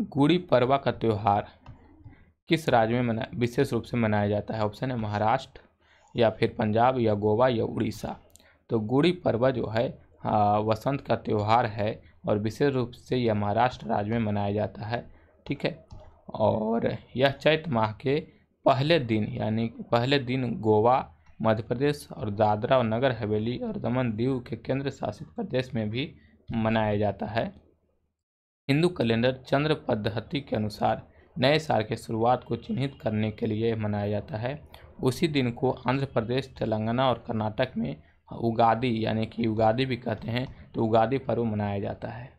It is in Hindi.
गुड़ी पड़वा का त्यौहार किस राज्य में मना विशेष रूप से मनाया जाता है ऑप्शन है महाराष्ट्र या फिर पंजाब या गोवा या उड़ीसा तो गुड़ी पड़वा जो है वसंत का त्यौहार है और विशेष रूप से यह महाराष्ट्र राज्य में मनाया जाता है ठीक है और यह चैत माह के पहले दिन यानी पहले दिन गोवा मध्य प्रदेश और दादरा और नगर हवेली और दमन दीव के केंद्र शासित प्रदेश में भी मनाया जाता है हिंदू कैलेंडर चंद्र पद्धति के अनुसार नए साल के शुरुआत को चिन्हित करने के लिए मनाया जाता है उसी दिन को आंध्र प्रदेश तेलंगाना और कर्नाटक में उगादी यानी कि उगादी भी कहते हैं तो उगादी पर्व मनाया जाता है